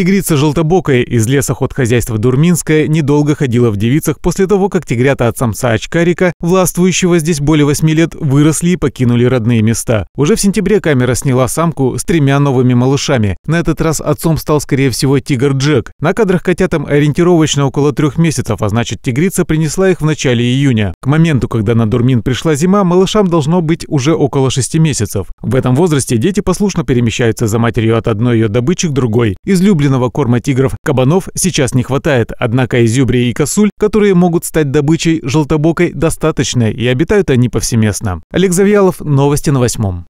Тигрица желтобокая из леса ход хозяйства Дурминская недолго ходила в девицах после того, как тигрята от самца очкарика, властвующего здесь более восьми лет, выросли и покинули родные места. Уже в сентябре камера сняла самку с тремя новыми малышами. На этот раз отцом стал, скорее всего, тигр Джек. На кадрах котятам ориентировочно около трех месяцев, а значит, тигрица принесла их в начале июня. К моменту, когда на Дурмин пришла зима, малышам должно быть уже около шести месяцев. В этом возрасте дети послушно перемещаются за матерью от одной ее добычи к другой. Излюбленной искусственного корма тигров кабанов сейчас не хватает, однако изюбрии и косуль, которые могут стать добычей желтобокой, достаточно и обитают они повсеместно. Олег Завьялов, новости на восьмом.